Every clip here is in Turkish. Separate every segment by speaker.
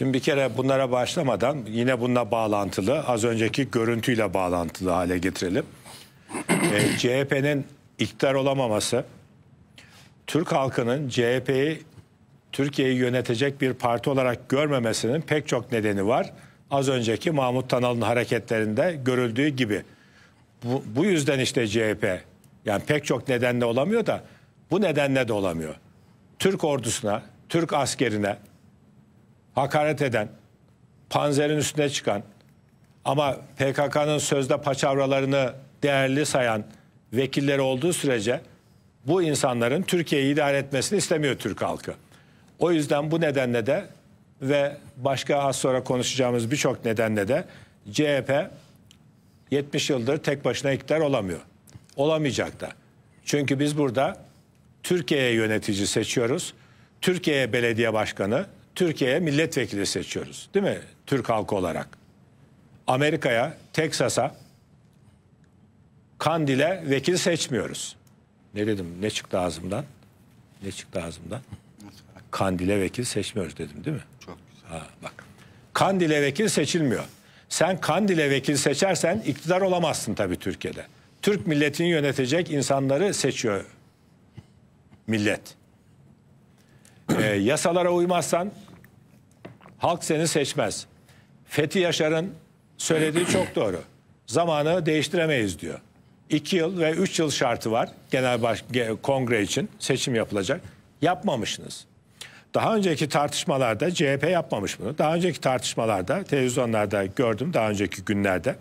Speaker 1: Şimdi bir kere bunlara başlamadan yine bununla bağlantılı az önceki görüntüyle bağlantılı hale getirelim. E, ee, CHP'nin iktidar olamaması Türk halkının CHP'yi Türkiye'yi yönetecek bir parti olarak görmemesinin pek çok nedeni var. Az önceki Mahmut Tanal'ın hareketlerinde görüldüğü gibi. Bu, bu yüzden işte CHP yani pek çok nedenle olamıyor da bu nedenle de olamıyor. Türk ordusuna, Türk askerine, hakaret eden, panzerin üstüne çıkan ama PKK'nın sözde paçavralarını değerli sayan vekilleri olduğu sürece bu insanların Türkiye'yi idare etmesini istemiyor Türk halkı. O yüzden bu nedenle de ve başka az sonra konuşacağımız birçok nedenle de CHP 70 yıldır tek başına iktidar olamıyor. Olamayacak da. Çünkü biz burada Türkiye'ye yönetici seçiyoruz. Türkiye'ye belediye başkanı, Türkiye'ye milletvekili seçiyoruz değil mi Türk halkı olarak? Amerika'ya, Teksas'a, Kandil'e vekil seçmiyoruz. Ne dedim ne çıktı ağzımdan? Ne çıktı ağzımdan? Kandil'e vekil seçmiyoruz dedim değil mi? Çok güzel. Ha, bak. Kandil'e vekil seçilmiyor. Sen Kandil'e vekil seçersen iktidar olamazsın tabii Türkiye'de. Türk milletini yönetecek insanları seçiyor millet e, yasalara uymazsan halk seni seçmez. Fethi Yaşar'ın söylediği çok doğru. Zamanı değiştiremeyiz diyor. İki yıl ve üç yıl şartı var genel baş, kongre için seçim yapılacak. Yapmamışsınız. Daha önceki tartışmalarda CHP yapmamış bunu. Daha önceki tartışmalarda televizyonlarda gördüm daha önceki günlerde.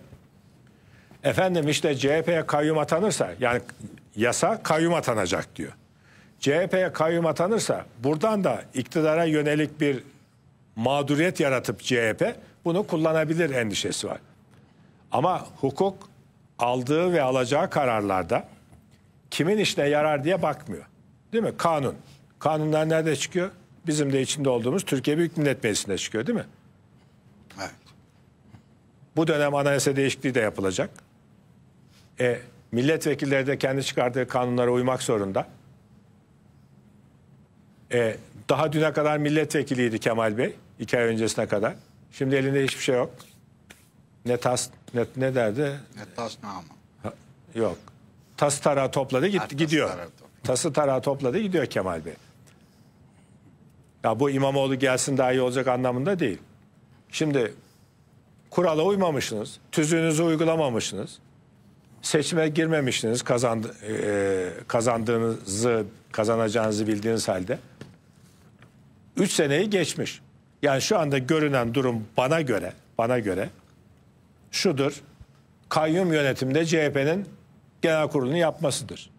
Speaker 1: Efendim işte CHP'ye kayyum atanırsa yani yasa kayyum atanacak diyor. CHP'ye kayyum atanırsa buradan da iktidara yönelik bir mağduriyet yaratıp CHP bunu kullanabilir endişesi var. Ama hukuk aldığı ve alacağı kararlarda kimin işine yarar diye bakmıyor. Değil mi? Kanun. Kanunlar nerede çıkıyor? Bizim de içinde olduğumuz Türkiye Büyük Millet Meclisi'nde çıkıyor değil mi? Evet. Bu dönem anayasa değişikliği de yapılacak. E, milletvekilleri de kendi çıkardığı kanunlara uymak zorunda. E, daha düne kadar milletvekiliydi Kemal Bey. iki ay öncesine kadar. Şimdi elinde hiçbir şey yok. Ne tas ne, ne derdi? Ne tas ne ama. yok. Tas tarağı topladı gitti tas gidiyor. Tarağı Tası tarağı topladı gidiyor Kemal Bey. Ya bu İmamoğlu gelsin daha iyi olacak anlamında değil. Şimdi kurala uymamışsınız. Tüzüğünüzü uygulamamışsınız. Seçime girmemişsiniz kazandı, e, e kazandığınızı, kazanacağınızı bildiğiniz halde. 3 seneyi geçmiş. Yani şu anda görünen durum bana göre, bana göre şudur. Kayyum yönetimde CHP'nin genel kurulunu yapmasıdır.